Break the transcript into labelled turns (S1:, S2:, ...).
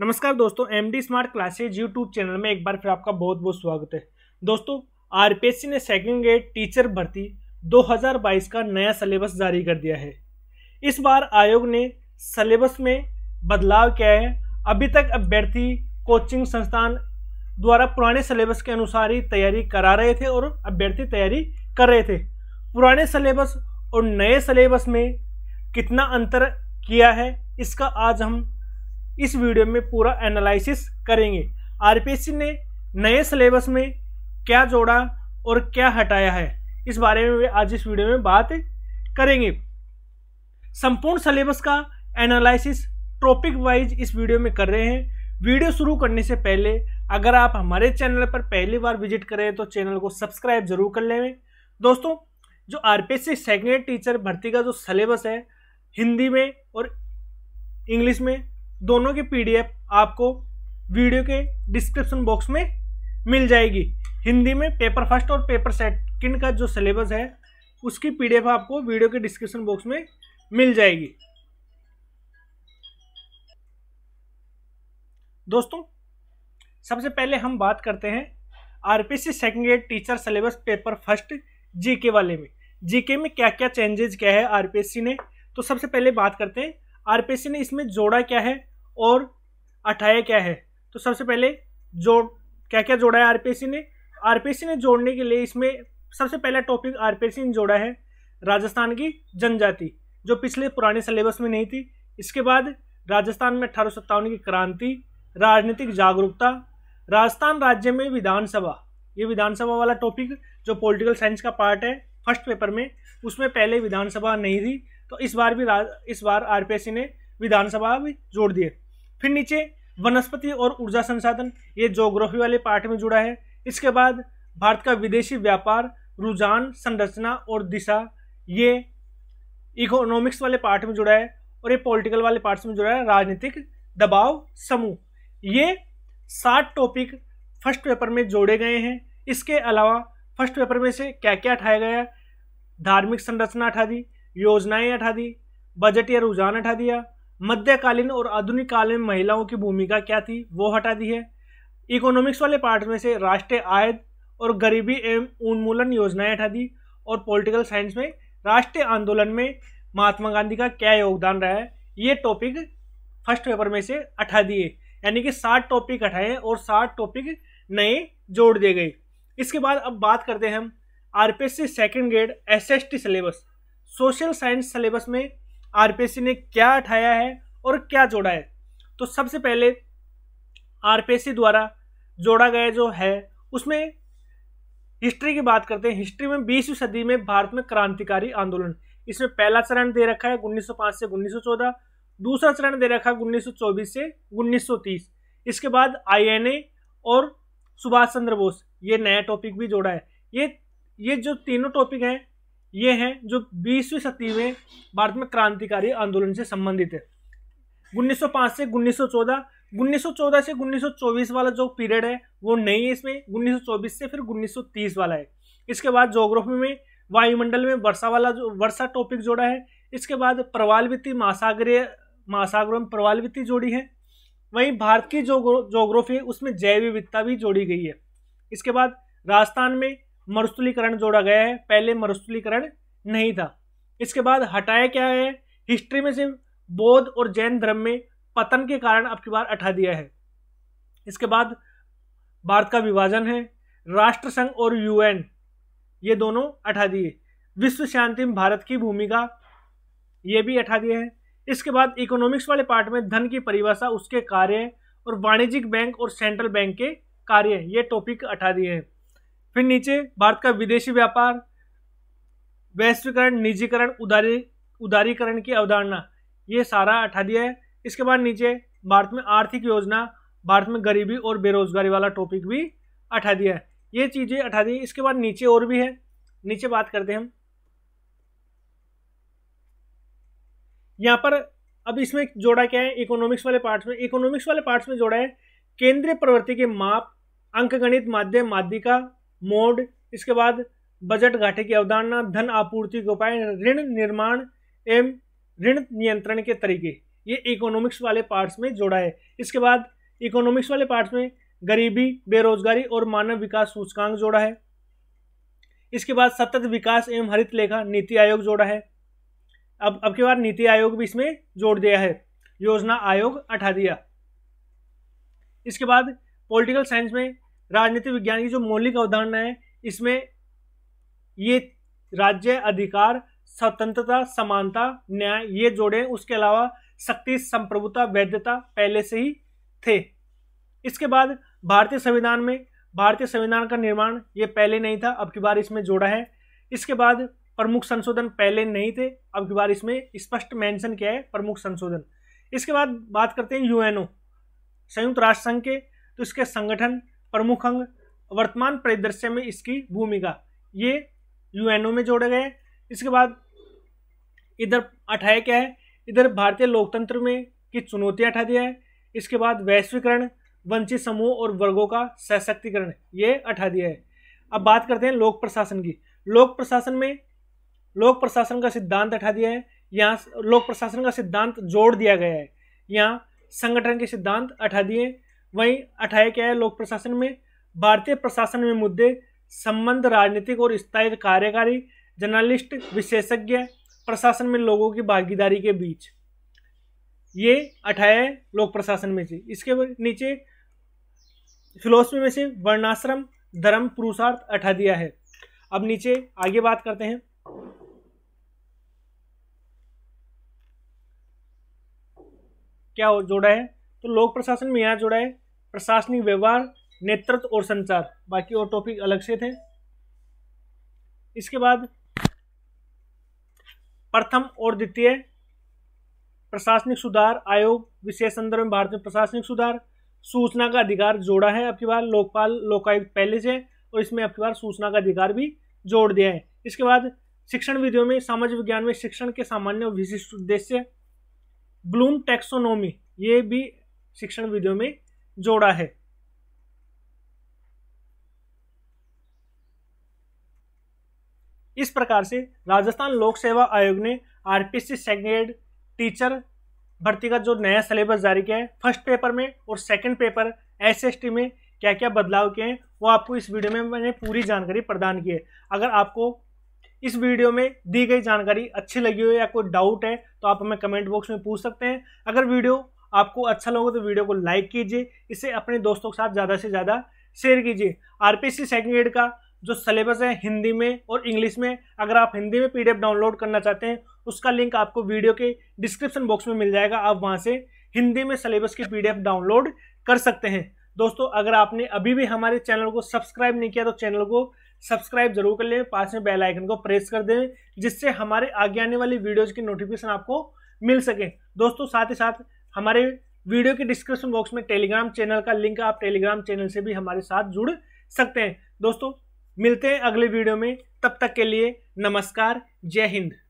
S1: नमस्कार दोस्तों M D smart classes YouTube channel में एक बार फिर आपका बहुत बहुत स्वागत है दोस्तों आरपीएससी ने सेकेंड ग्रेड टीचर भर्ती 2022 का नया सिलेबस जारी कर दिया है इस बार आयोग ने सिलेबस में बदलाव किया है अभी तक अभ्यर्थी कोचिंग संस्थान द्वारा पुराने सिलेबस के अनुसार ही तैयारी करा रहे थे और अभ्यर्थी तैयारी कर रहे थे पुराने सिलेबस और नए सिलेबस में कितना अंतर किया है इसका आज हम इस वीडियो में पूरा एनालिसिस करेंगे आर ने नए सिलेबस में क्या जोड़ा और क्या हटाया है इस बारे में वे आज इस वीडियो में बात करेंगे संपूर्ण सिलेबस का एनालिसिस टॉपिक वाइज इस वीडियो में कर रहे हैं वीडियो शुरू करने से पहले अगर आप हमारे चैनल पर पहली बार विजिट करें तो चैनल को सब्सक्राइब जरूर कर लें दोस्तों जो आर पी सेकेंड टीचर भर्ती का जो सिलेबस है हिंदी में और इंग्लिश में दोनों की पीडीएफ आपको वीडियो के डिस्क्रिप्शन बॉक्स में मिल जाएगी हिंदी में पेपर फर्स्ट और पेपर सेकंड का जो सिलेबस है उसकी पीडीएफ आपको वीडियो के डिस्क्रिप्शन बॉक्स में मिल जाएगी दोस्तों सबसे पहले हम बात करते हैं RPSC second year teacher syllabus paper first GK वाले में जीके में क्या क्या चेंजेस क्या है आरपीएससी ने तो सबसे पहले बात करते हैं आरपीसी ने इसमें जोड़ा क्या है और अठाया क्या है तो सबसे पहले जोड़ क्या क्या जोड़ा है आरपीसी ने आरपीसी ने जोड़ने के लिए इसमें सबसे पहला टॉपिक आरपीसी ने जोड़ा है राजस्थान की जनजाति जो पिछले पुराने सिलेबस में नहीं थी इसके बाद राजस्थान में अठारह की क्रांति राजनीतिक जागरूकता राजस्थान राज्य में विधानसभा ये विधानसभा वाला टॉपिक जो पॉलिटिकल साइंस का पार्ट है फर्स्ट पेपर में उसमें पहले विधानसभा नहीं थी तो इस बार भी इस बार आर ने विधानसभा भी जोड़ दिए फिर नीचे वनस्पति और ऊर्जा संसाधन ये जोग्राफी वाले पार्ट में जुड़ा है इसके बाद भारत का विदेशी व्यापार रुझान संरचना और दिशा ये इकोनॉमिक्स वाले पार्ट में जुड़ा है और ये पॉलिटिकल वाले पार्ट में जुड़ा है राजनीतिक दबाव समूह ये सात टॉपिक फर्स्ट पेपर में जोड़े गए हैं इसके अलावा फर्स्ट पेपर में से क्या क्या उठाया गया धार्मिक संरचना हटा दी योजनाएं हटा दी बजट या रुझान हटा दिया मध्यकालीन और आधुनिक काल में महिलाओं की भूमिका क्या थी वो हटा दी है इकोनॉमिक्स वाले पार्ट में से राष्ट्रीय आय और गरीबी एवं उन्मूलन योजनाएं हटा दी और पॉलिटिकल साइंस में राष्ट्रीय आंदोलन में महात्मा गांधी का क्या योगदान रहा है ये टॉपिक फर्स्ट पेपर में से हटा दिए यानी कि सात टॉपिक हटाए और सात टॉपिक नए जोड़ दिए गए इसके बाद अब बात करते हैं हम R P S C second grade S S T syllabus social science syllabus में आर पी एस सी ने क्या उठाया है और क्या जोड़ा है तो सबसे पहले आर पी एस सी द्वारा जोड़ा गया जो है उसमें हिस्ट्री की बात करते हैं हिस्ट्री में बीसवीं सदी में भारत में क्रांतिकारी आंदोलन इसमें पहला चरण दे रखा है 1905 से 1914 दूसरा चरण दे रखा है 1924 से 1930 इसके बाद आईएनए और सुभाष चंद्र बोस ये नया टॉपिक भी जोड़ा है ये ये जो तीनों टॉपिक हैं ये हैं जो बीसवीं सदी में भारत में क्रांतिकारी आंदोलन से संबंधित है 1905 से 1914 1914 से 1924 वाला जो पीरियड है वो नहीं है इसमें 1924 से फिर 1930 वाला है इसके बाद जोग्राफी में वायुमंडल में वर्षा वाला जो वर्षा टॉपिक जोड़ा है इसके बाद प्रवालवित्ती महासागरीय महासागरों में प्रवालवित्ती जोड़ी है वहीं भारत की जो जोग्राफी है उसमें जैव विविधता भी जोड़ी गई है इसके बाद राजस्थान में मरुस्थलीकरण जोड़ा गया है पहले मरुस्थलीकरण नहीं था इसके बाद हटाया क्या है हिस्ट्री में से बौद्ध और जैन धर्म में पतन के कारण अब की बार हटा दिया है इसके बाद भारत का विभाजन है राष्ट्र संघ और यूएन ये दोनों हटा दिए विश्व शांति में भारत की भूमिका ये भी हटा दिए हैं इसके बाद इकोनॉमिक्स वाले पार्ट में धन की परिभाषा उसके कार्य और वाणिज्यिक बैंक और सेंट्रल बैंक के कार्य ये टॉपिक हटा दिए हैं फिर नीचे भारत का विदेशी व्यापार वैश्वीकरण निजीकरण उदारी उदारीकरण की अवधारणा ये सारा हटा दिया है इसके बाद नीचे भारत में आर्थिक योजना भारत में गरीबी और बेरोजगारी वाला टॉपिक भी हटा दिया है ये चीज़ें हटा दी इसके बाद नीचे और भी है नीचे बात करते हैं हम यहाँ पर अब इसमें जोड़ा क्या है इकोनॉमिक्स वाले पार्ट्स में इकोनॉमिक्स वाले पार्ट्स में जोड़ा है केंद्रीय प्रवृत्ति के माप अंकगणित माध्यम माध्यिका मोड इसके बाद बजट घाटे की अवधारणा धन आपूर्ति के उपाय ऋण निर्माण एवं ऋण नियंत्रण के तरीके ये इकोनॉमिक्स वाले पार्ट्स में जोड़ा है इसके बाद इकोनॉमिक्स वाले पार्ट्स में गरीबी बेरोजगारी और मानव विकास सूचकांक जोड़ा है इसके बाद सतत विकास एवं हरित लेखा नीति आयोग जोड़ा है अब अब के बाद नीति आयोग भी इसमें जोड़ दिया है योजना आयोग हटा दिया इसके बाद पॉलिटिकल साइंस में राजनीति विज्ञान की जो मौलिक अवधारणा है इसमें ये राज्य अधिकार स्वतंत्रता समानता न्याय ये जोड़े उसके अलावा शक्ति संप्रभुता वैधता पहले से ही थे इसके बाद भारतीय संविधान में भारतीय संविधान का निर्माण ये पहले नहीं था अब की बार इसमें जोड़ा है इसके बाद प्रमुख संशोधन पहले नहीं थे अब की बार इसमें स्पष्ट मेंशन किया है प्रमुख संशोधन इसके बाद बात करते हैं यूएनओ संयुक्त राष्ट्र संघ के तो इसके संगठन प्रमुख अंग वर्तमान परिदृश्य में इसकी भूमिका ये यूएनओ में जोड़े गए इसके बाद इधर अठाया क्या है इधर भारतीय लोकतंत्र में की चुनौतियाँ अठा दिया है इसके बाद वैश्वीकरण वंचित समूह और वर्गों का सशक्तिकरण ये अठा दिया है अब बात करते हैं लोक प्रशासन की लोक प्रशासन में लोक प्रशासन का सिद्धांत अठा दिया है यहाँ लोक प्रशासन का सिद्धांत जोड़ दिया गया है यहाँ संगठन के सिद्धांत अठा दिए वहीं अठाए क्या है लोक प्रशासन में भारतीय प्रशासन में मुद्दे संबंध राजनीतिक और स्थायी कार्यकारी जर्नलिस्ट विशेषज्ञ प्रशासन में लोगों की भागीदारी के बीच ये अठाए लोक प्रशासन में से इसके नीचे फिलोसफी में से वर्णाश्रम धर्म पुरुषार्थ अठा दिया है अब नीचे आगे बात करते हैं क्या जोड़ा है तो लोक प्रशासन में यहाँ जोड़ा है प्रशासनिक व्यवहार नेतृत्व और संचार बाकी और टॉपिक अलग से थे इसके बाद प्रथम और द्वितीय प्रशासनिक सुधार आयोग विशेष संदर्भ में भारत में प्रशासनिक सुधार सूचना का अधिकार जोड़ा है अब की बार लोकपाल लोकायुक्त पहले से और इसमें अब की बार सूचना का अधिकार भी जोड़ दिया है इसके बाद शिक्षण विधियों में सामाजिक विज्ञान में शिक्षण के सामान्य और विशिष्ट उद्देश्य ब्लूम टेक्सोनोमी ये भी शिक्षण विधियों में जोड़ा है इस प्रकार से राजस्थान लोक सेवा आयोग ने आरपीसी सेकेंड टीचर भर्ती का जो नया सिलेबस जारी किया है फर्स्ट पेपर में और सेकंड पेपर एसएसटी में क्या क्या बदलाव किए हैं वो आपको इस वीडियो में मैंने पूरी जानकारी प्रदान की है अगर आपको इस वीडियो में दी गई जानकारी अच्छी लगी हो या कोई डाउट है तो आप हमें कमेंट बॉक्स में पूछ सकते हैं अगर वीडियो आपको अच्छा लगे तो वीडियो को लाइक कीजिए इसे अपने दोस्तों के साथ ज़्यादा से ज़्यादा शेयर कीजिए आर पी ग्रेड का जो सिलेबस है हिंदी में और इंग्लिश में अगर आप हिंदी में पी डाउनलोड करना चाहते हैं उसका लिंक आपको वीडियो के डिस्क्रिप्शन बॉक्स में मिल जाएगा आप वहाँ से हिंदी में सिलेबस की पी डाउनलोड कर सकते हैं दोस्तों अगर आपने अभी भी हमारे चैनल को सब्सक्राइब नहीं किया तो चैनल को सब्सक्राइब जरूर कर लें पास में बेल आइकन को प्रेस कर दें जिससे हमारे आगे आने वाली वीडियोज़ की नोटिफिकेशन आपको मिल सके दोस्तों साथ ही साथ हमारे वीडियो के डिस्क्रिप्शन बॉक्स में टेलीग्राम चैनल का लिंक आप टेलीग्राम चैनल से भी हमारे साथ जुड़ सकते हैं दोस्तों मिलते हैं अगले वीडियो में तब तक के लिए नमस्कार जय हिंद